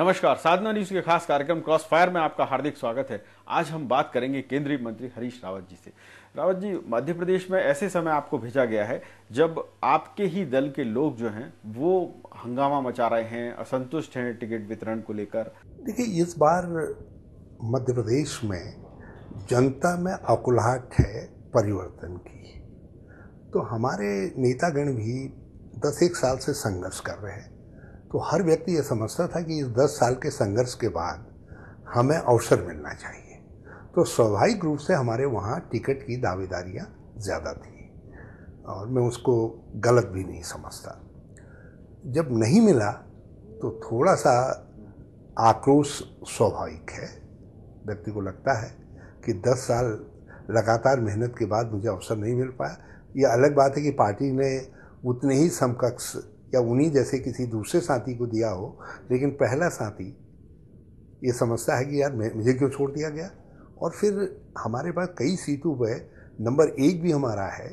नमस्कार साधना न्यूज के खास कार्यक्रम क्रॉस फायर में आपका हार्दिक स्वागत है आज हम बात करेंगे केंद्रीय मंत्री हरीश रावत जी से रावत जी मध्य प्रदेश में ऐसे समय आपको भेजा गया है जब आपके ही दल के लोग जो हैं वो हंगामा मचा रहे हैं असंतुष्ट हैं टिकट वितरण को लेकर देखिए इस बार मध्य प्रदेश में जनता में अकुलाहट है परिवर्तन की तो हमारे नेतागण भी दस एक साल से संघर्ष कर रहे हैं तो हर व्यक्ति ये समझता था कि इस दस साल के संघर्ष के बाद हमें अवसर मिलना चाहिए तो स्वाभाविक रूप से हमारे वहाँ टिकट की दावेदारियाँ ज़्यादा थी और मैं उसको गलत भी नहीं समझता जब नहीं मिला तो थोड़ा सा आक्रोश स्वाभाविक है व्यक्ति को लगता है कि दस साल लगातार मेहनत के बाद मुझे अवसर नहीं मिल पाया ये अलग बात है कि पार्टी ने उतने ही समकक्ष या उन्हीं जैसे किसी दूसरे साथी को दिया हो लेकिन पहला साथी ये समझता है कि यार मुझे क्यों छोड़ दिया गया और फिर हमारे पास कई सीटों पर नंबर एक भी हमारा है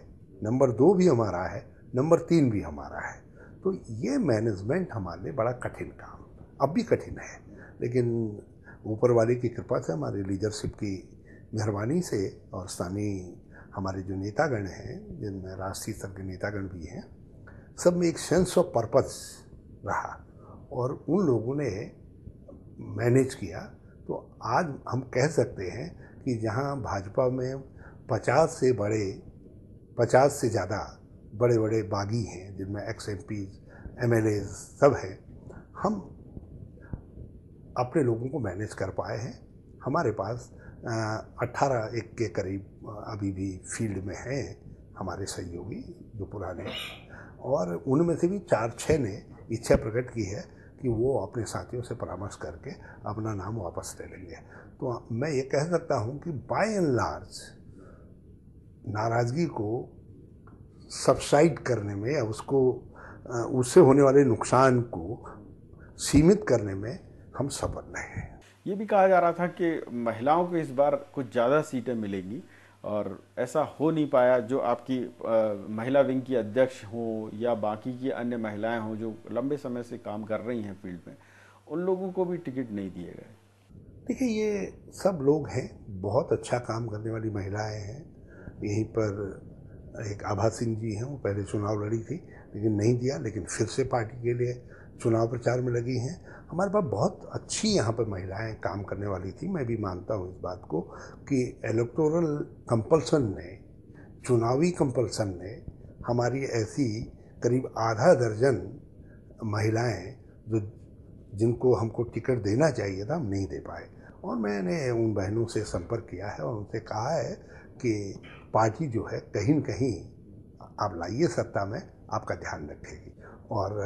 नंबर दो भी हमारा है नंबर तीन भी हमारा है तो ये मैनेजमेंट हमारे लिए बड़ा कठिन काम अब भी कठिन है लेकिन ऊपर वाले की कृपा से हमारे लीडरशिप की घरवानी से और स्थानीय हमारे जो नेतागण हैं जिनमें राष्ट्रीय स्तर के नेतागण भी हैं सब में एक सेंस ऑफ पर्पस रहा और उन लोगों ने मैनेज किया तो आज हम कह सकते हैं कि जहां भाजपा में 50 से बड़े 50 से ज़्यादा बड़े बड़े बागी हैं जिनमें ex M P M L As सब हैं हम अपने लोगों को मैनेज कर पाए हैं हमारे पास अट्ठारह एक के करीब अभी भी फील्ड में हैं हमारे सहयोगी जो पुराने और उनमें से भी चार छः ने इच्छा प्रकट की है कि वो अपने साथियों से परामर्श करके अपना नाम वापस ले लेंगे तो मैं ये कह सकता हूँ कि बाय एंड लार्ज नाराज़गी को सबसाइड करने में या उसको उससे होने वाले नुकसान को सीमित करने में हम सफल रहे हैं ये भी कहा जा रहा था कि महिलाओं को इस बार कुछ ज़्यादा सीटें मिलेंगी और ऐसा हो नहीं पाया जो आपकी आ, महिला विंग की अध्यक्ष हों या बाकी की अन्य महिलाएं हों जो लंबे समय से काम कर रही हैं फील्ड में उन लोगों को भी टिकट नहीं दिए गए देखिए ये सब लोग हैं बहुत अच्छा काम करने वाली महिलाएं हैं यहीं पर एक आभा सिंह जी हैं वो पहले चुनाव लड़ी थी लेकिन नहीं दिया लेकिन फिर से पार्टी के लिए चुनाव प्रचार में लगी हैं हमारे पास बहुत अच्छी यहाँ पर महिलाएं काम करने वाली थी मैं भी मानता हूँ इस बात को कि इलेक्टोरल कंपल्सन ने चुनावी कंपल्सन ने हमारी ऐसी करीब आधा दर्जन महिलाएं जो जिनको हमको टिकट देना चाहिए था हम नहीं दे पाए और मैंने उन बहनों से संपर्क किया है और उनसे कहा है कि पार्टी जो है कहीं न कहीं आप लाइए सत्ता में आपका ध्यान रखेगी और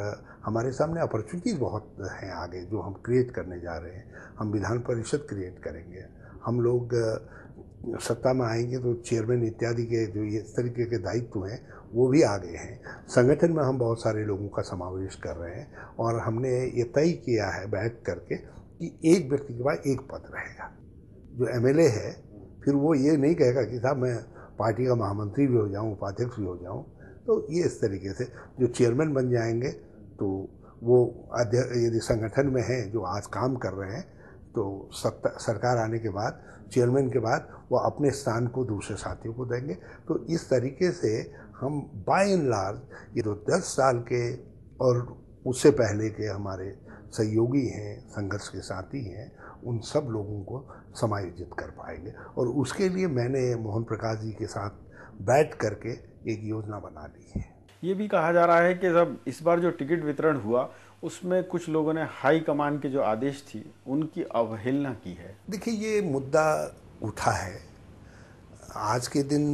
हमारे सामने अपॉर्चुनिटीज़ बहुत हैं आगे जो हम क्रिएट करने जा रहे हैं हम विधान परिषद क्रिएट करेंगे हम लोग सत्ता में आएंगे तो चेयरमैन इत्यादि के जो ये इस तरीके के दायित्व हैं वो भी आगे हैं संगठन में हम बहुत सारे लोगों का समावेश कर रहे हैं और हमने ये तय किया है बैठ करके कि एक व्यक्ति के पास एक पद रहेगा जो एम है फिर वो ये नहीं कहेगा कि साहब मैं पार्टी का महामंत्री भी हो जाऊँ उपाध्यक्ष भी हो जाऊँ तो ये इस तरीके से जो चेयरमैन बन जाएंगे तो वो यदि संगठन में हैं जो आज काम कर रहे हैं तो सत्ता सरकार आने के बाद चेयरमैन के बाद वो अपने स्थान को दूसरे साथियों को देंगे तो इस तरीके से हम बाय एंड लार्ज ये तो दस साल के और उससे पहले के हमारे सहयोगी हैं संघर्ष के साथी हैं उन सब लोगों को समायोजित कर पाएंगे और उसके लिए मैंने मोहन प्रकाश जी के साथ बैठ करके एक योजना बना ली है ये भी कहा जा रहा है कि जब इस बार जो टिकट वितरण हुआ उसमें कुछ लोगों ने हाई कमान के जो आदेश थी उनकी अवहेलना की है देखिए ये मुद्दा उठा है आज के दिन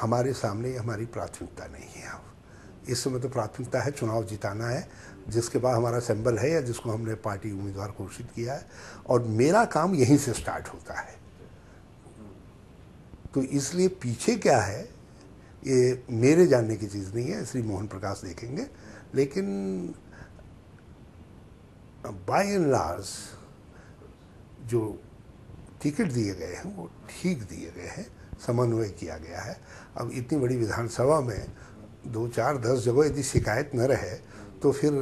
हमारे सामने हमारी प्राथमिकता नहीं है अब इस समय तो प्राथमिकता है चुनाव जिताना है जिसके बाद हमारा सिंबल है या जिसको हमने पार्टी उम्मीदवार घोषित किया है और मेरा काम यहीं से स्टार्ट होता है तो इसलिए पीछे क्या है ये मेरे जानने की चीज़ नहीं है श्री मोहन प्रकाश देखेंगे लेकिन बाय एंड लार्ज जो टिकट दिए गए हैं वो ठीक दिए गए हैं समन्वय किया गया है अब इतनी बड़ी विधानसभा में दो चार दस जगह यदि शिकायत न रहे तो फिर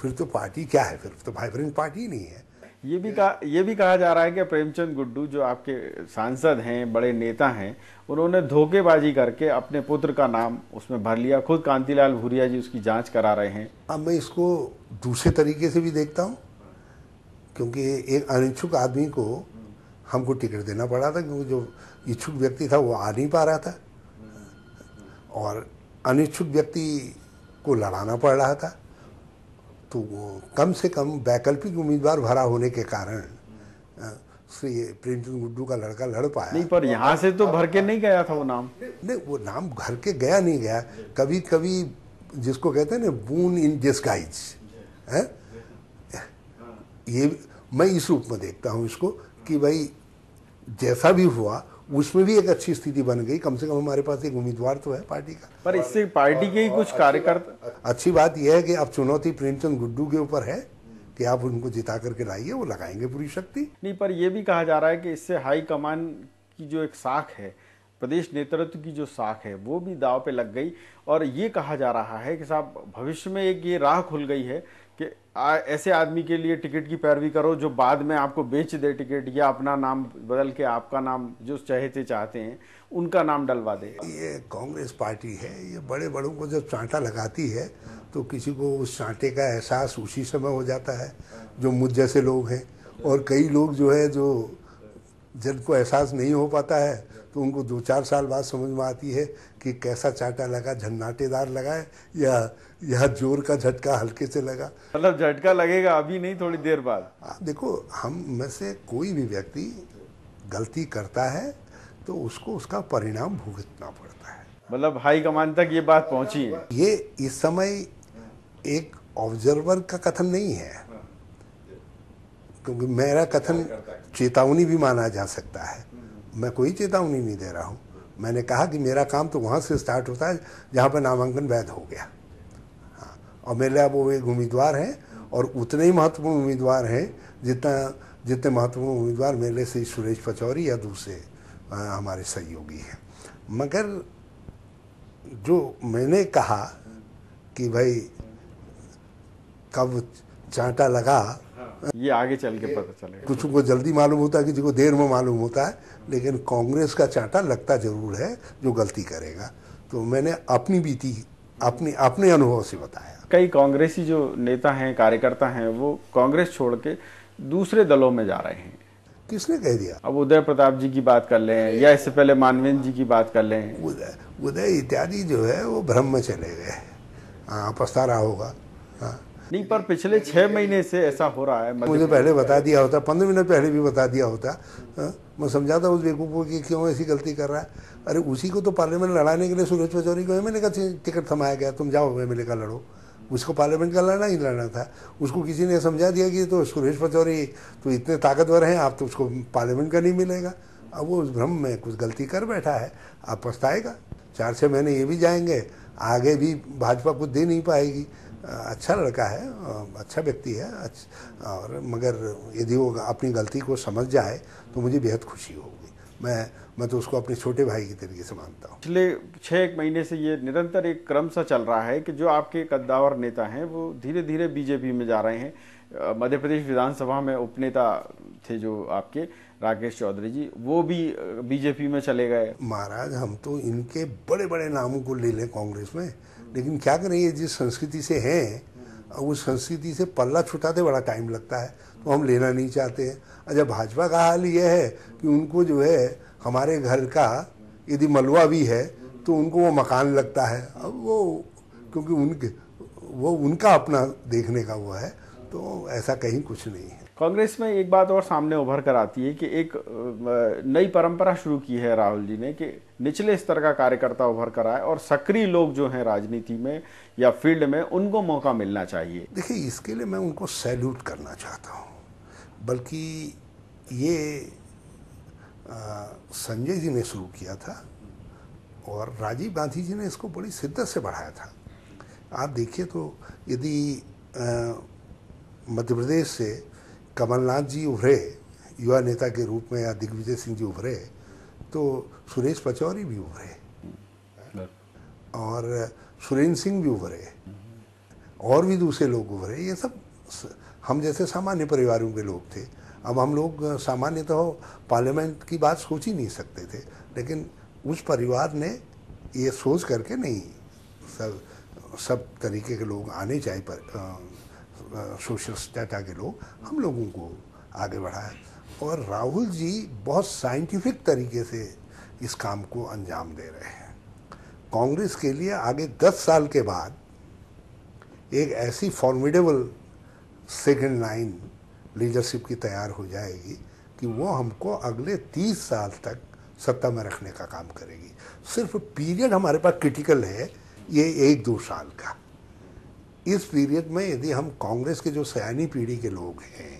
फिर तो पार्टी क्या है फिर तो वाइब्रेंट पार्टी नहीं है ये भी कहा ये भी कहा जा रहा है कि प्रेमचंद गुड्डू जो आपके सांसद हैं बड़े नेता हैं उन्होंने धोखेबाजी करके अपने पुत्र का नाम उसमें भर लिया खुद कांतिलाल भूरिया जी उसकी जांच करा रहे हैं अब हाँ, मैं इसको दूसरे तरीके से भी देखता हूँ क्योंकि एक अनिच्छुक आदमी को हमको टिकट देना पड़ा था क्योंकि जो इच्छुक व्यक्ति था वो आ नहीं पा रहा था और अनिच्छुक व्यक्ति को लड़ाना पड़ रहा था तो कम से कम वैकल्पिक उम्मीदवार भरा होने के कारण श्री प्रेमचंद गुड्डू का लड़का लड़ पाया नहीं पर यहाँ से तो भर के नहीं गया था वो नाम नहीं वो नाम भर के गया नहीं गया कभी कभी जिसको कहते हैं ना बून इन गाइज है ये मैं इस रूप में देखता हूँ इसको कि भाई जैसा भी हुआ उसमें भी एक अच्छी स्थिति बन गई कम से कम हमारे पास एक उम्मीदवार तो है पार्टी का पर इससे पार्टी के ही कुछ कार्यकर्ता अच्छी बात यह है कि अब चुनौती प्रेमचंद गुड्डू के ऊपर है कि आप उनको जिता करके लाइए वो लगाएंगे पूरी शक्ति नहीं पर यह भी कहा जा रहा है कि इससे हाई कमान की जो एक साख है प्रदेश नेतृत्व की जो साख है वो भी दाव पे लग गई और ये कहा जा रहा है कि साहब भविष्य में एक ये राह खुल गई है कि आ, ऐसे आदमी के लिए टिकट की पैरवी करो जो बाद में आपको बेच दे टिकट या अपना नाम बदल के आपका नाम जो चाहते चाहते हैं उनका नाम डलवा दे ये कांग्रेस पार्टी है ये बड़े बड़ों को जब चांटा लगाती है तो किसी को उस चांटे का एहसास उसी समय हो जाता है जो मुझ जैसे लोग हैं और कई लोग जो है जो जिनको एहसास नहीं हो पाता है तो उनको दो चार साल बाद समझ में आती है कि कैसा चाटा लगा झन्नाटेदार लगा है या यह जोर का झटका हल्के से लगा मतलब झटका लगेगा अभी नहीं थोड़ी देर बाद आ, देखो हम में से कोई भी व्यक्ति गलती करता है तो उसको उसका परिणाम भुगतना पड़ता है मतलब हाई कमान तक ये बात पहुंची है ये इस समय एक ऑब्जर्वर का कथन नहीं है क्योंकि मेरा कथन चेतावनी भी माना जा सकता है मैं कोई चेतावनी नहीं दे रहा हूँ मैंने कहा कि मेरा काम तो वहाँ से स्टार्ट होता है जहाँ पर नामांकन वैध हो गया हाँ और मेरे अब वो एक उम्मीदवार हैं और उतने ही महत्वपूर्ण उम्मीदवार हैं जितना जितने महत्वपूर्ण उम्मीदवार मेरे से सुरेश पचौरी या दूसरे हमारे सहयोगी हैं मगर जो मैंने कहा कि भाई कब चांटा लगा ये आगे चल के पता चलेगा कुछ को जल्दी मालूम होता है किसी को देर में मालूम होता है लेकिन कांग्रेस का चाटा लगता जरूर है जो गलती करेगा तो मैंने अपनी बीती अपनी अपने अनुभव से बताया कई कांग्रेसी जो नेता हैं कार्यकर्ता हैं वो कांग्रेस छोड़ के दूसरे दलों में जा रहे हैं किसने कह दिया अब उदय प्रताप जी की बात कर लें या इससे पहले मानवेंद्र जी की बात कर लें उदय उदय इत्यादि जो है वो भ्रम में चले गए हाँ रहा होगा हाँ नहीं पर पिछले छः महीने से ऐसा हो रहा है मुझे मतलब- पहले बता दिया होता पंद्रह मिनट पहले भी बता दिया होता आ? हाँ, मैं समझाता उस बेवकूफ़ को कि क्यों ऐसी गलती कर रहा है अरे उसी को तो पार्लियामेंट लड़ाने के लिए सुरेश पचौरी को एमएलए का टिकट थमाया गया तुम जाओ एमएलए का लड़ो उसको पार्लियामेंट का लड़ना ही लड़ना था उसको किसी ने समझा दिया कि तो सुरेश पचौरी तो इतने ताकतवर हैं आप तो उसको पार्लियामेंट का नहीं मिलेगा अब वो उस भ्रम में कुछ गलती कर बैठा है आप पछताएगा चार छः महीने ये भी जाएंगे आगे भी भाजपा कुछ दे नहीं पाएगी अच्छा लड़का है अच्छा व्यक्ति है अच्छा, और मगर यदि वो अपनी गलती को समझ जाए तो मुझे बेहद खुशी होगी मैं मैं तो उसको अपने छोटे भाई की तरीके से मानता हूँ पिछले छः एक महीने से ये निरंतर एक क्रम सा चल रहा है कि जो आपके कद्दावर नेता हैं वो धीरे धीरे बीजेपी में जा रहे हैं मध्य प्रदेश विधानसभा में उपनेता थे जो आपके राकेश चौधरी जी वो भी बीजेपी में चले गए महाराज हम तो इनके बड़े बड़े नामों को ले लें कांग्रेस में लेकिन क्या करें ये जिस संस्कृति से हैं उस संस्कृति से पल्ला छुटाते बड़ा टाइम लगता है तो हम लेना नहीं चाहते हैं अच्छा भाजपा का हाल ये है कि उनको जो है हमारे घर का यदि मलवा भी है तो उनको वो मकान लगता है अब वो क्योंकि उनके वो उनका अपना देखने का वो है तो ऐसा कहीं कुछ नहीं है कांग्रेस में एक बात और सामने उभर कर आती है कि एक नई परंपरा शुरू की है राहुल जी ने कि निचले स्तर का कार्यकर्ता उभर कर आए और सक्रिय लोग जो हैं राजनीति में या फील्ड में उनको मौका मिलना चाहिए देखिए इसके लिए मैं उनको सैल्यूट करना चाहता हूँ बल्कि ये संजय जी ने शुरू किया था और राजीव गांधी जी ने इसको बड़ी शिद्दत से बढ़ाया था आप देखिए तो यदि मध्य प्रदेश से कमलनाथ जी उभरे युवा नेता के रूप में या दिग्विजय सिंह जी उभरे तो सुरेश पचौरी भी उभरे और सुरेंद्र सिंह भी उभरे और भी दूसरे लोग उभरे ये सब हम जैसे सामान्य परिवारों के लोग थे अब हम लोग सामान्य तो पार्लियामेंट की बात सोच ही नहीं सकते थे लेकिन उस परिवार ने ये सोच करके नहीं सब सब तरीके के लोग आने चाहिए पर, आ, सोशल डाटा के लोग हम लोगों को आगे बढ़ाएं और राहुल जी बहुत साइंटिफिक तरीके से इस काम को अंजाम दे रहे हैं कांग्रेस के लिए आगे दस साल के बाद एक ऐसी फॉर्मिडेबल सेकेंड लाइन लीडरशिप की तैयार हो जाएगी कि वो हमको अगले तीस साल तक सत्ता में रखने का काम करेगी सिर्फ पीरियड हमारे पास क्रिटिकल है ये एक दो साल का इस पीरियड में यदि हम कांग्रेस के जो सयानी पीढ़ी के लोग हैं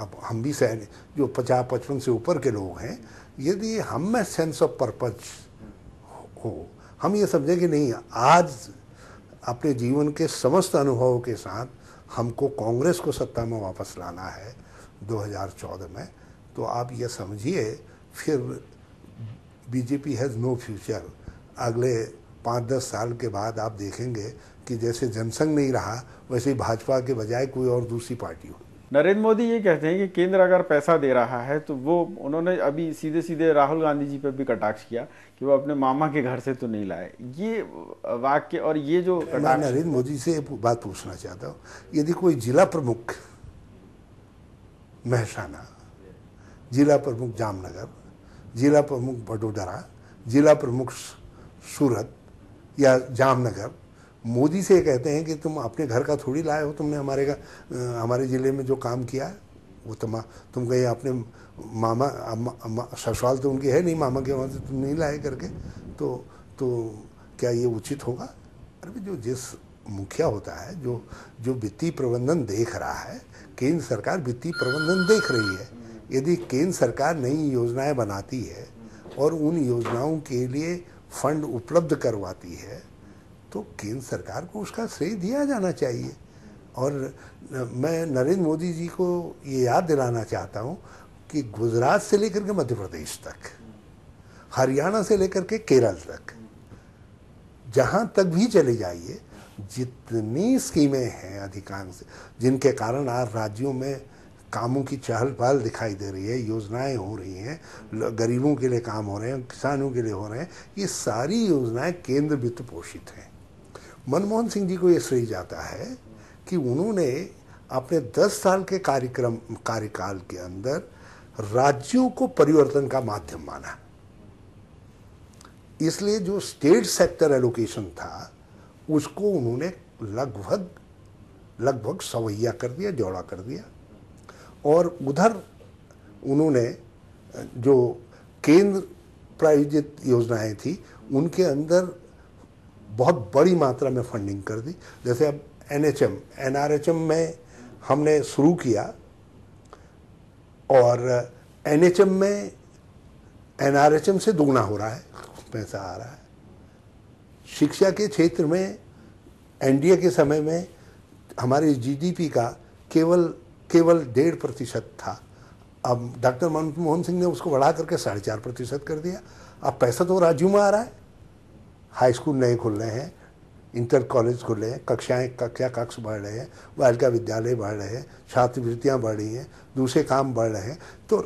अब हम भी सयानी जो पचास पचपन से ऊपर के लोग हैं यदि हम में सेंस ऑफ पर्पज हो हम ये समझें कि नहीं आज अपने जीवन के समस्त अनुभवों के साथ हमको कांग्रेस को सत्ता में वापस लाना है 2014 में तो आप ये समझिए फिर बीजेपी हैज़ नो फ्यूचर अगले पाँच दस साल के बाद आप देखेंगे कि जैसे जनसंघ नहीं रहा वैसे ही भाजपा के बजाय कोई और दूसरी पार्टी हो नरेंद्र मोदी ये कहते हैं कि केंद्र अगर पैसा दे रहा है तो वो उन्होंने अभी सीधे सीधे राहुल गांधी जी पर भी कटाक्ष किया कि वो अपने मामा के घर से तो नहीं लाए ये वाक्य और ये जो मैं नरेंद्र मोदी से बात पूछना चाहता हूँ यदि कोई जिला प्रमुख महसाना जिला प्रमुख जामनगर जिला प्रमुख वडोदरा जिला प्रमुख सूरत या जामनगर मोदी से कहते हैं कि तुम अपने घर का थोड़ी लाए हो तुमने हमारे का हमारे ज़िले में जो काम किया है वो तमा तो तुम कहीं अपने मामा ससुराल तो उनके है नहीं मामा के वहाँ से तुम नहीं लाए करके तो तो क्या ये उचित होगा अरे जो जिस मुखिया होता है जो जो वित्तीय प्रबंधन देख रहा है केंद्र सरकार वित्तीय प्रबंधन देख रही है यदि केंद्र सरकार नई योजनाएं बनाती है और उन योजनाओं के लिए फंड उपलब्ध करवाती है तो केंद्र सरकार को उसका श्रेय दिया जाना चाहिए और मैं नरेंद्र मोदी जी को ये याद दिलाना चाहता हूँ कि गुजरात से लेकर के मध्य प्रदेश तक हरियाणा से लेकर के केरल तक जहाँ तक भी चले जाइए जितनी स्कीमें हैं अधिकांश जिनके कारण आज राज्यों में कामों की चहल पहल दिखाई दे रही है योजनाएं हो रही हैं गरीबों के लिए काम हो रहे हैं किसानों के लिए हो रहे हैं ये सारी योजनाएं केंद्र वित्त पोषित हैं मनमोहन सिंह जी को ये श्रेय जाता है कि उन्होंने अपने 10 साल के कार्यक्रम कार्यकाल के अंदर राज्यों को परिवर्तन का माध्यम माना इसलिए जो स्टेट सेक्टर एलोकेशन था उसको उन्होंने लगभग लगभग सवैया कर दिया जौड़ा कर दिया और उधर उन्होंने जो केंद्र प्रायोजित योजनाएं थी उनके अंदर बहुत बड़ी मात्रा में फंडिंग कर दी जैसे अब N H M N R H M में हमने शुरू किया और एन एच एम में एन आर एच एम से दोगुना हो रहा है पैसा आ रहा है शिक्षा के क्षेत्र में ए के समय में हमारे जीडीपी का केवल केवल डेढ़ प्रतिशत था अब डॉक्टर मनमोहन सिंह ने उसको बढ़ा करके साढ़े चार प्रतिशत कर दिया अब पैसा तो राज्यों में आ रहा है हाई स्कूल नए खुल रहे हैं इंटर कॉलेज खुल रहे हैं कक्षाएँ कक्षा कक्ष बढ़ रहे हैं बालिका विद्यालय बढ़ रहे हैं छात्रवृत्तियाँ बढ़ रही हैं दूसरे काम बढ़ रहे हैं तो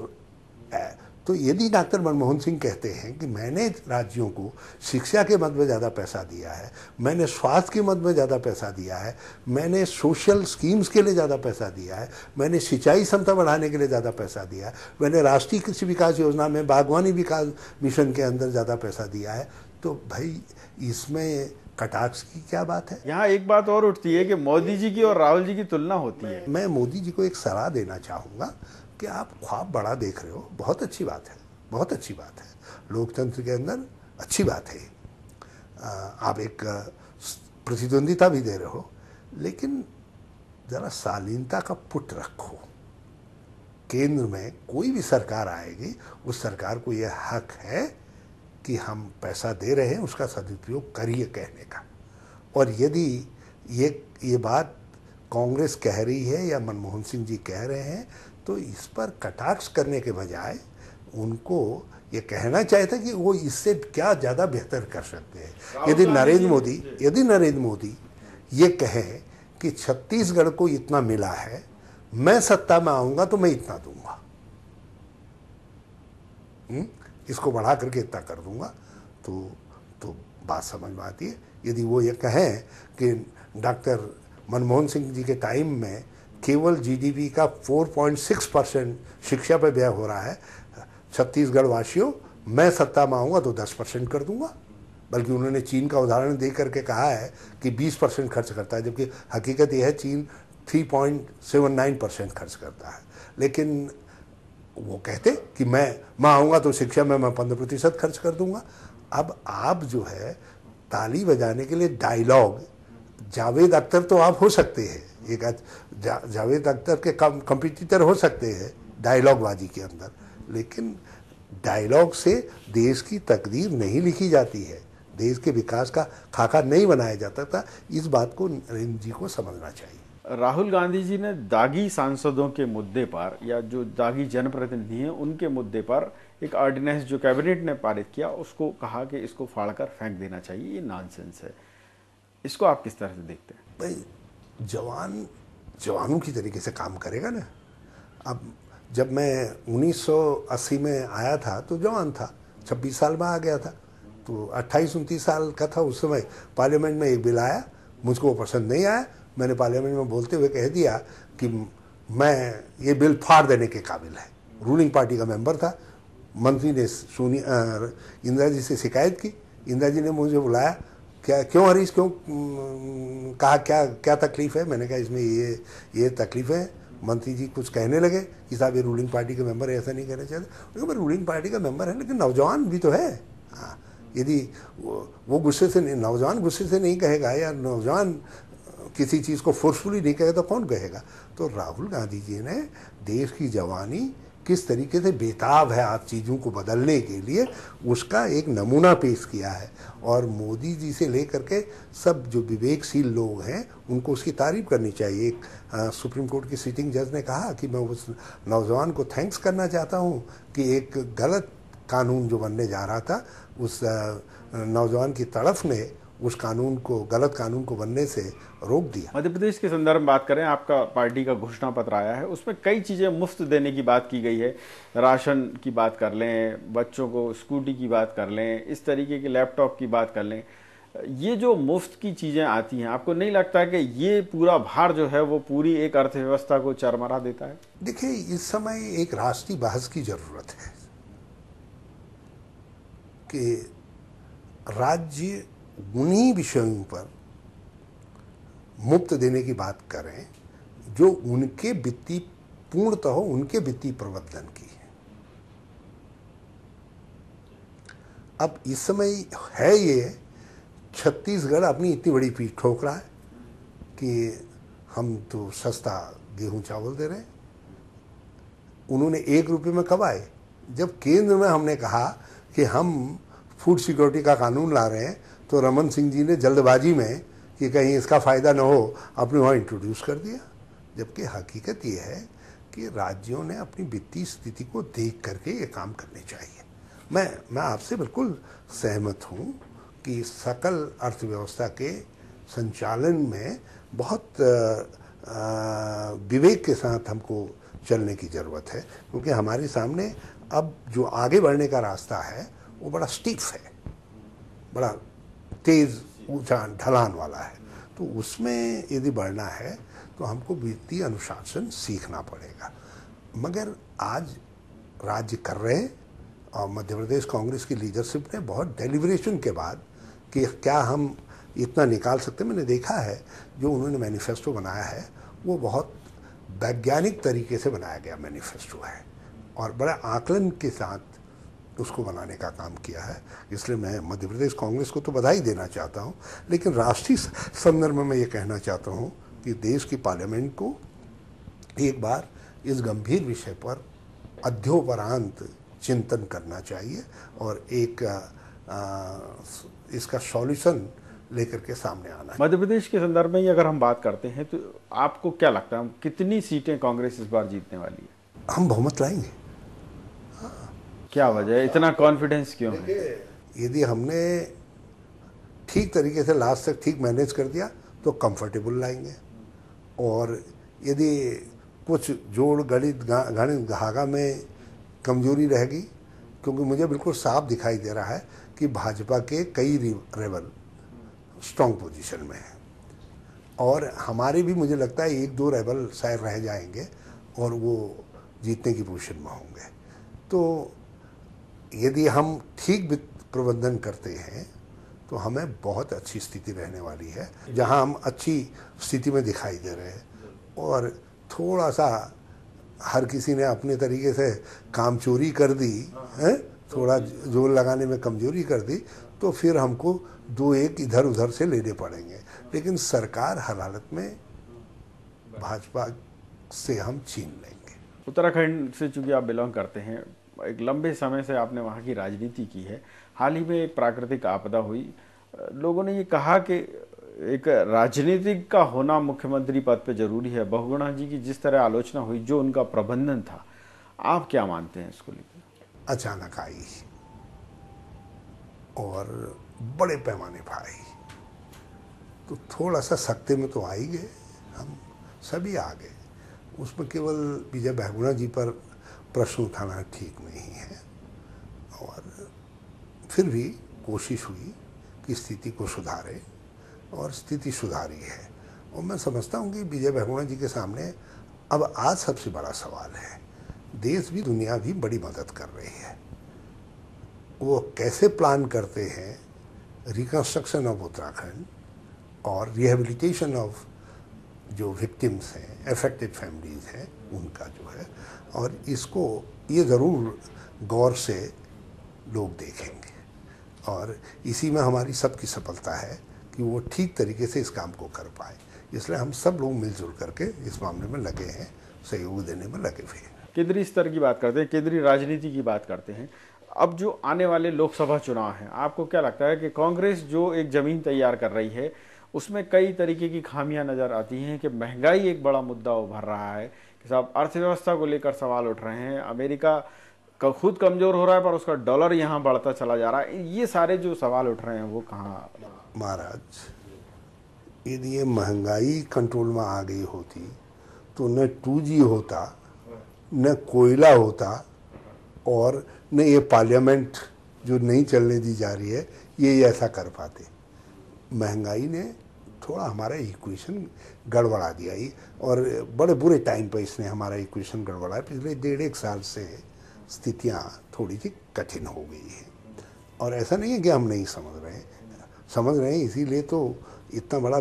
तो यदि डॉक्टर मनमोहन सिंह कहते हैं कि मैंने राज्यों को शिक्षा के मद में ज़्यादा पैसा दिया है मैंने स्वास्थ्य के मद में ज़्यादा पैसा दिया है मैंने सोशल स्कीम्स के लिए ज़्यादा पैसा दिया है मैंने सिंचाई क्षमता बढ़ाने के लिए ज़्यादा पैसा दिया है मैंने राष्ट्रीय कृषि विकास योजना में बागवानी विकास मिशन के अंदर ज़्यादा पैसा दिया है तो भाई इसमें कटाक्ष की क्या बात है यहाँ एक बात और उठती है कि मोदी जी की और राहुल जी की तुलना होती है मैं मोदी जी को एक सलाह देना चाहूँगा कि आप ख्वाब बड़ा देख रहे हो बहुत अच्छी बात है बहुत अच्छी बात है लोकतंत्र के अंदर अच्छी बात है आप एक प्रतिद्वंदिता भी दे रहे हो लेकिन ज़रा शालीनता का पुट रखो केंद्र में कोई भी सरकार आएगी उस सरकार को यह हक है कि हम पैसा दे रहे हैं उसका सदुपयोग करिए कहने का और यदि ये ये बात कांग्रेस कह रही है या मनमोहन सिंह जी कह रहे हैं तो इस पर कटाक्ष करने के बजाय उनको ये कहना चाहिए था कि वो इससे क्या ज़्यादा बेहतर कर सकते हैं यदि नरेंद्र मोदी यदि नरेंद्र मोदी ये कहें कि छत्तीसगढ़ को इतना मिला है मैं सत्ता में आऊंगा तो मैं इतना दूंगा हुँ? हम्म? इसको बढ़ा करके इतना कर दूंगा तो तो बात समझ में आती है यदि वो ये कहें कि डॉक्टर मनमोहन सिंह जी के टाइम में केवल जीडीपी का 4.6 परसेंट शिक्षा पर व्यय हो रहा है छत्तीसगढ़ वासियों मैं सत्ता में आऊँगा तो 10 परसेंट कर दूंगा बल्कि उन्होंने चीन का उदाहरण दे करके कहा है कि 20 परसेंट खर्च करता है जबकि हकीकत यह है चीन 3.79 परसेंट खर्च करता है लेकिन वो कहते कि मैं मैं आऊँगा तो शिक्षा में मैं पंद्रह प्रतिशत खर्च कर दूंगा अब आप जो है ताली बजाने के लिए डायलॉग जावेद अख्तर तो आप हो सकते हैं एक जा, जावेद अख्तर के कम कंपिटिटर हो सकते हैं डायलॉगबाजी के अंदर लेकिन डायलॉग से देश की तकदीर नहीं लिखी जाती है देश के विकास का खाका नहीं बनाया जा सकता इस बात को नरेंद्र जी को समझना चाहिए राहुल गांधी जी ने दागी सांसदों के मुद्दे पर या जो दागी जनप्रतिनिधि हैं उनके मुद्दे पर एक ऑर्डिनेंस जो कैबिनेट ने पारित किया उसको कहा कि इसको फाड़ कर फेंक देना चाहिए ये नॉनसेंस है इसको आप किस तरह से देखते हैं भाई जवान जवानों की तरीके से काम करेगा ना अब जब मैं 1980 में आया था तो जवान था 26 साल में आ गया था तो 28 उनतीस साल का था उस समय पार्लियामेंट में एक बिल आया मुझको वो पसंद नहीं आया मैंने पार्लियामेंट में बोलते हुए कह दिया कि मैं ये बिल फाड़ देने के काबिल है रूलिंग पार्टी का मेंबर था मंत्री ने सोनी इंदिरा जी से शिकायत की इंदिरा जी ने मुझे बुलाया क्या क्यों हरीश क्यों कहा क्या क्या तकलीफ़ है मैंने कहा इसमें ये ये तकलीफ़ है मंत्री जी कुछ कहने लगे कि साहब ये रूलिंग पार्टी के मेंबर ऐसा नहीं कहना तो मैं रूलिंग पार्टी का मेंबर है लेकिन नौजवान भी तो है हाँ यदि वो गुस्से से नौजवान गुस्से से नहीं कहेगा या नौजवान किसी चीज़ को फोर्सफुली नहीं कहे तो कौन कहेगा तो राहुल गांधी जी ने देश की जवानी किस तरीके से बेताब है आप चीज़ों को बदलने के लिए उसका एक नमूना पेश किया है और मोदी जी से लेकर के सब जो विवेकशील लोग हैं उनको उसकी तारीफ करनी चाहिए एक आ, सुप्रीम कोर्ट की सिटिंग जज ने कहा कि मैं उस नौजवान को थैंक्स करना चाहता हूँ कि एक गलत कानून जो बनने जा रहा था उस नौजवान की तड़फ ने उस कानून को गलत कानून को बनने से रोक दिया मध्य प्रदेश के संदर्भ में बात करें आपका पार्टी का घोषणा पत्र आया है उसमें कई चीज़ें मुफ्त देने की बात की गई है राशन की बात कर लें बच्चों को स्कूटी की बात कर लें इस तरीके के लैपटॉप की बात कर लें ये जो मुफ्त की चीज़ें आती हैं आपको नहीं लगता कि ये पूरा भार जो है वो पूरी एक अर्थव्यवस्था को चरमरा देता है देखिए इस समय एक राष्ट्रीय बहस की ज़रूरत है कि राज्य उन्हीं विषयों पर मुफ्त देने की बात करें जो उनके वित्तीय पूर्णतः हो उनके वित्तीय प्रबंधन की है अब इस समय है ये छत्तीसगढ़ अपनी इतनी बड़ी पीठ ठोक रहा है कि हम तो सस्ता गेहूं चावल दे रहे हैं उन्होंने एक रुपये में कब आए जब केंद्र में हमने कहा कि हम फूड सिक्योरिटी का कानून ला रहे हैं तो रमन सिंह जी ने जल्दबाजी में कि कहीं इसका फ़ायदा ना हो अपने वहाँ इंट्रोड्यूस कर दिया जबकि हकीकत यह है कि राज्यों ने अपनी वित्तीय स्थिति को देख करके ये काम करने चाहिए मैं मैं आपसे बिल्कुल सहमत हूँ कि सकल अर्थव्यवस्था के संचालन में बहुत विवेक के साथ हमको चलने की ज़रूरत है क्योंकि हमारे सामने अब जो आगे बढ़ने का रास्ता है वो बड़ा स्टीफ है बड़ा तेज ऊंचा ढलान वाला है तो उसमें यदि बढ़ना है तो हमको वित्तीय अनुशासन सीखना पड़ेगा मगर आज राज्य कर रहे हैं और मध्य प्रदेश कांग्रेस की लीडरशिप ने बहुत डेलीब्रेशन के बाद कि क्या हम इतना निकाल सकते मैंने देखा है जो उन्होंने मैनिफेस्टो बनाया है वो बहुत वैज्ञानिक तरीके से बनाया गया मैनिफेस्टो है और बड़ा आकलन के साथ उसको बनाने का काम किया है इसलिए मैं मध्य प्रदेश कांग्रेस को तो बधाई देना चाहता हूँ लेकिन राष्ट्रीय संदर्भ में ये कहना चाहता हूँ कि देश की पार्लियामेंट को एक बार इस गंभीर विषय पर अध्योपरांत चिंतन करना चाहिए और एक आ, इसका सॉल्यूशन लेकर के सामने आना मध्य प्रदेश के संदर्भ में ही अगर हम बात करते हैं तो आपको क्या लगता है कितनी सीटें कांग्रेस इस बार जीतने वाली है हम बहुमत लाएंगे क्या वजह है इतना कॉन्फिडेंस क्यों है यदि हमने ठीक तरीके से लास्ट तक ठीक मैनेज कर दिया तो कंफर्टेबल लाएंगे और यदि कुछ जोड़ गणित गणित धागा में कमजोरी रहेगी क्योंकि मुझे बिल्कुल साफ दिखाई दे रहा है कि भाजपा के कई रेवल स्ट्रांग पोजीशन में हैं और हमारे भी मुझे लगता है एक दो रेबल शायद रह जाएंगे और वो जीतने की पोजीशन में होंगे तो यदि हम ठीक वित्त प्रबंधन करते हैं तो हमें बहुत अच्छी स्थिति रहने वाली है जहां हम अच्छी स्थिति में दिखाई दे रहे हैं और थोड़ा सा हर किसी ने अपने तरीके से काम चोरी कर दी है थोड़ा जोर लगाने में कमजोरी कर दी तो फिर हमको दो एक इधर उधर से लेने पड़ेंगे लेकिन सरकार हर हालत में भाजपा से हम छीन लेंगे उत्तराखंड से चूंकि आप बिलोंग करते हैं एक लंबे समय से आपने वहाँ की राजनीति की है हाल ही में एक प्राकृतिक आपदा हुई लोगों ने ये कहा कि एक राजनीतिक का होना मुख्यमंत्री पद पर जरूरी है बहुगुणा जी की जिस तरह आलोचना हुई जो उनका प्रबंधन था आप क्या मानते हैं इसको लेकर अचानक आई और बड़े पैमाने पर आई तो थोड़ा सा सख्ते में तो आई गए हम सभी आ गए उसमें केवल विजय बहगुणा जी पर प्रश्न उठाना ठीक नहीं है और फिर भी कोशिश हुई कि स्थिति को सुधारे और स्थिति सुधारी है और मैं समझता हूँ कि विजय भगवान जी के सामने अब आज सबसे बड़ा सवाल है देश भी दुनिया भी बड़ी मदद कर रही है वो कैसे प्लान करते हैं रिकन्स्ट्रक्शन ऑफ उत्तराखंड और रिहेबिलिटेशन ऑफ जो विक्टिम्स हैं अफेक्टेड फैमिलीज़ हैं उनका जो है और इसको ये ज़रूर गौर से लोग देखेंगे और इसी में हमारी सबकी सफलता है कि वो ठीक तरीके से इस काम को कर पाए इसलिए हम सब लोग मिलजुल करके इस मामले में लगे हैं सहयोग देने में लगे हुए हैं केंद्रीय स्तर की बात करते हैं केंद्रीय राजनीति की बात करते हैं अब जो आने वाले लोकसभा चुनाव हैं आपको क्या लगता है कि कांग्रेस जो एक ज़मीन तैयार कर रही है उसमें कई तरीके की खामियां नज़र आती हैं कि महंगाई एक बड़ा मुद्दा उभर रहा है कि साहब अर्थव्यवस्था को लेकर सवाल उठ रहे हैं अमेरिका का खुद कमज़ोर हो रहा है पर उसका डॉलर यहाँ बढ़ता चला जा रहा है ये सारे जो सवाल उठ रहे हैं वो कहाँ महाराज यदि ये महंगाई कंट्रोल में आ गई होती तो न टू जी होता न कोयला होता और न ये पार्लियामेंट जो नहीं चलने दी जा रही है ये ऐसा कर पाते महंगाई ने थोड़ा हमारा इक्वेशन गड़बड़ा दिया ही और बड़े बुरे टाइम पर इसने हमारा इक्वेशन गड़बड़ा पिछले डेढ़ एक साल से स्थितियाँ थोड़ी सी कठिन हो गई हैं और ऐसा नहीं है कि हम नहीं समझ रहे हैं समझ रहे हैं इसीलिए तो इतना बड़ा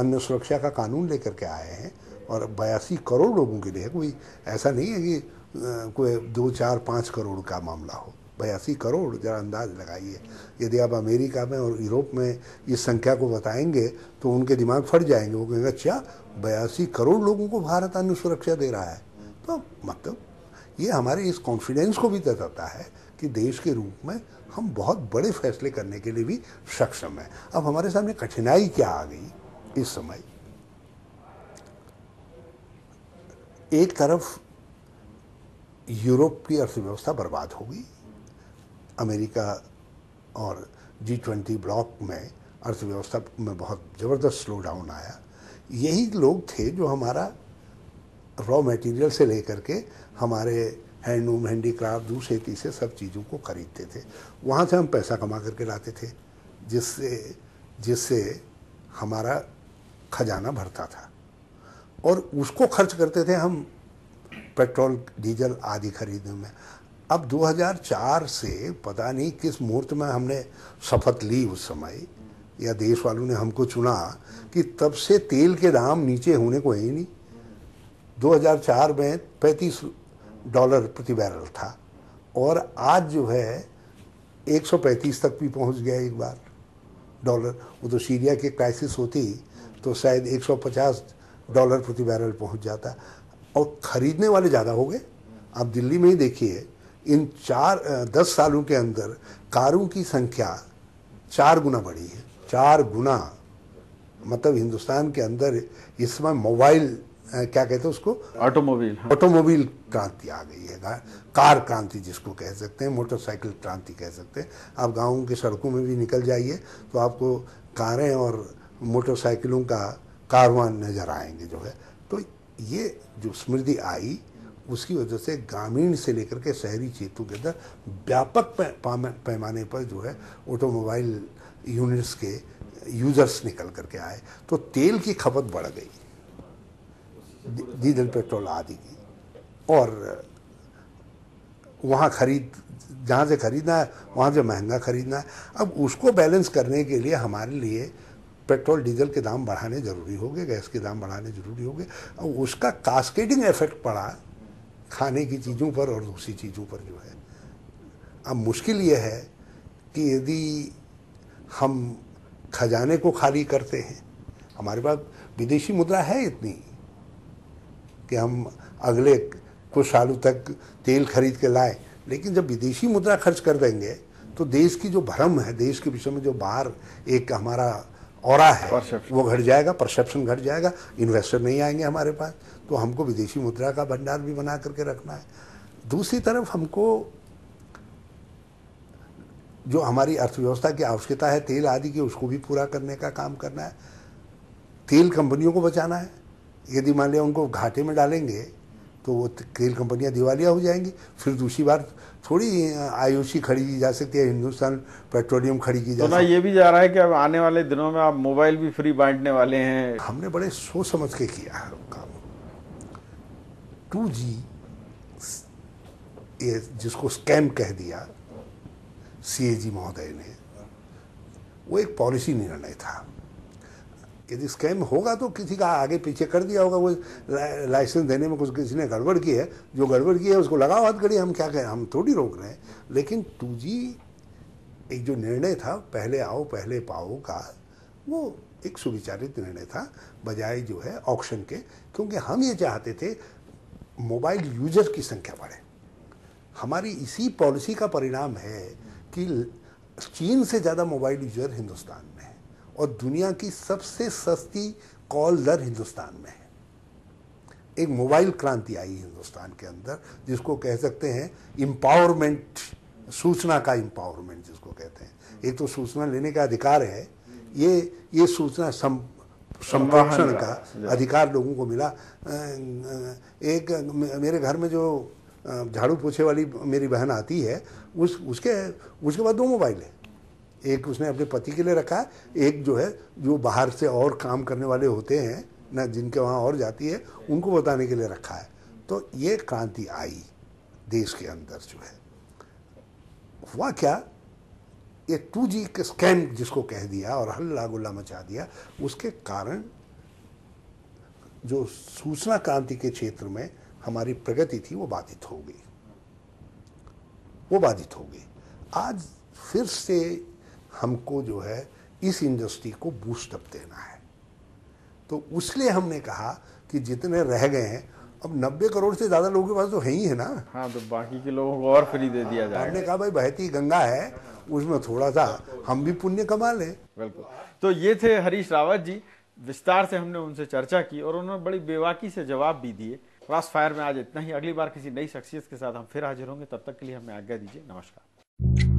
अन्न सुरक्षा का कानून लेकर के आए हैं और बयासी करोड़ लोगों के लिए कोई ऐसा नहीं है कि कोई दो चार पाँच करोड़ का मामला हो बयासी करोड़ जरा अंदाज लगाइए यदि आप अमेरिका में और यूरोप में इस संख्या को बताएंगे तो उनके दिमाग फट जाएंगे वो कहेंगे अच्छा बयासी करोड़ लोगों को भारत अन्न सुरक्षा दे रहा है तो मतलब ये हमारे इस कॉन्फिडेंस को भी दर्शाता है कि देश के रूप में हम बहुत बड़े फैसले करने के लिए भी सक्षम हैं अब हमारे सामने कठिनाई क्या आ गई इस समय एक तरफ यूरोप की अर्थव्यवस्था बर्बाद हो गई अमेरिका और जी ट्वेंटी ब्लॉक में अर्थव्यवस्था में बहुत ज़बरदस्त स्लो डाउन आया यही लोग थे जो हमारा रॉ मटेरियल से लेकर के हमारे हैंडलूम हैंडीक्राफ्ट दूसरे तीसरे सब चीज़ों को खरीदते थे वहाँ से हम पैसा कमा करके लाते थे जिससे जिससे हमारा खजाना भरता था और उसको खर्च करते थे हम पेट्रोल डीजल आदि खरीदने में अब 2004 से पता नहीं किस मुहूर्त में हमने शपथ ली उस समय या देश वालों ने हमको चुना कि तब से तेल के दाम नीचे होने को ही नहीं 2004 में 35 डॉलर प्रति बैरल था और आज जो है 135 तक भी पहुंच गया एक बार डॉलर वो तो सीरिया के क्राइसिस होती तो शायद 150 डॉलर प्रति बैरल पहुंच जाता और ख़रीदने वाले ज़्यादा हो गए आप दिल्ली में ही देखिए इन चार दस सालों के अंदर कारों की संख्या चार गुना बढ़ी है चार गुना मतलब हिंदुस्तान के अंदर इस समय मोबाइल क्या कहते हैं उसको ऑटोमोबाइल हाँ। ऑटोमोबाइल क्रांति आ गई है कार क्रांति जिसको कह सकते हैं मोटरसाइकिल क्रांति कह सकते हैं आप गाँव की सड़कों में भी निकल जाइए तो आपको कारें और मोटरसाइकिलों का कारवां नज़र आएंगे जो है तो ये जो स्मृति आई उसकी वजह से ग्रामीण से लेकर के शहरी क्षेत्रों के अंदर व्यापक पैमाने पर जो है ऑटोमोबाइल यूनिट्स के यूजर्स निकल करके आए तो तेल की खपत बढ़ गई डीजल पेट्रोल आदि की और वहाँ खरीद जहाँ से खरीदना है वहाँ से महंगा खरीदना है अब उसको बैलेंस करने के लिए हमारे लिए पेट्रोल डीजल के दाम बढ़ाने ज़रूरी हो गए गैस के दाम बढ़ाने ज़रूरी हो गए और उसका कास्केटिंग इफेक्ट पड़ा खाने की चीज़ों पर और दूसरी चीज़ों पर जो है अब मुश्किल ये है कि यदि हम खजाने को खाली करते हैं हमारे पास विदेशी मुद्रा है इतनी कि हम अगले कुछ सालों तक तेल खरीद के लाए लेकिन जब विदेशी मुद्रा खर्च कर देंगे तो देश की जो भ्रम है देश के विषय में जो बाहर एक हमारा और है वो घट जाएगा परसेप्शन घट जाएगा इन्वेस्टर नहीं आएंगे हमारे पास तो हमको विदेशी मुद्रा का भंडार भी बना करके रखना है दूसरी तरफ हमको जो हमारी अर्थव्यवस्था की आवश्यकता है तेल आदि की उसको भी पूरा करने का काम करना है तेल कंपनियों को बचाना है यदि मान लिया उनको घाटे में डालेंगे तो वो तेल कंपनियां दिवालिया हो जाएंगी फिर दूसरी बार थोड़ी आयुषी की जा सकती है हिंदुस्तान पेट्रोलियम खड़ी की जा तो सकती है ये भी जा रहा है कि अब आने वाले दिनों में आप मोबाइल भी फ्री बांटने वाले हैं हमने बड़े सोच समझ के किया है काम टू जी ये जिसको स्कैम कह दिया सी महोदय ने वो एक पॉलिसी निर्णय था यदि स्कैम होगा तो किसी का आगे पीछे कर दिया होगा वो लाइसेंस देने में कुछ किसी ने गड़बड़ की है जो गड़बड़ की है उसको लगाओ हाथ घड़ी हम क्या करें हम थोड़ी रोक रहे हैं लेकिन टू एक जो निर्णय था पहले आओ पहले पाओ का वो एक सुविचारित निर्णय था बजाय जो है ऑक्शन के क्योंकि हम ये चाहते थे मोबाइल यूजर की संख्या बढ़े हमारी इसी पॉलिसी का परिणाम है कि चीन से ज़्यादा मोबाइल यूजर हिंदुस्तान और दुनिया की सबसे सस्ती कॉल दर हिंदुस्तान में है एक मोबाइल क्रांति आई हिंदुस्तान के अंदर जिसको कह सकते हैं इम्पावरमेंट सूचना का एम्पावरमेंट जिसको कहते हैं एक तो सूचना लेने का अधिकार है ये ये सूचना सम संरक्षण का अधिकार लोगों को मिला एक मेरे घर में जो झाड़ू पोछे वाली मेरी बहन आती है उस उसके उसके बाद दो मोबाइल है एक उसने अपने पति के लिए रखा है एक जो है जो बाहर से और काम करने वाले होते हैं ना जिनके वहाँ और जाती है उनको बताने के लिए रखा है तो ये क्रांति आई देश के अंदर जो है हुआ क्या ये टू जी के स्कैम जिसको कह दिया और हल्ला गुल्ला मचा दिया उसके कारण जो सूचना क्रांति के क्षेत्र में हमारी प्रगति थी वो बाधित हो गई वो बाधित हो गई आज फिर से हमको जो है इस इंडस्ट्री को बूस्टअप देना है तो उसलिए हमने कहा कि जितने रह गए हैं अब नब्बे करोड़ से ज़्यादा लोगों के पास तो है ही है ना हाँ तो बाकी के लोगों को और फ्री दे दिया जाए हमने कहा भाई बहती गंगा है उसमें थोड़ा सा हम भी पुण्य कमा लें बिल्कुल तो ये थे हरीश रावत जी विस्तार से हमने उनसे चर्चा की और उन्होंने बड़ी बेवाकी से जवाब भी दिए क्रॉस फायर में आज इतना ही अगली बार किसी नई शख्सियत के साथ हम फिर हाजिर होंगे तब तक के लिए हमें आज्ञा दीजिए नमस्कार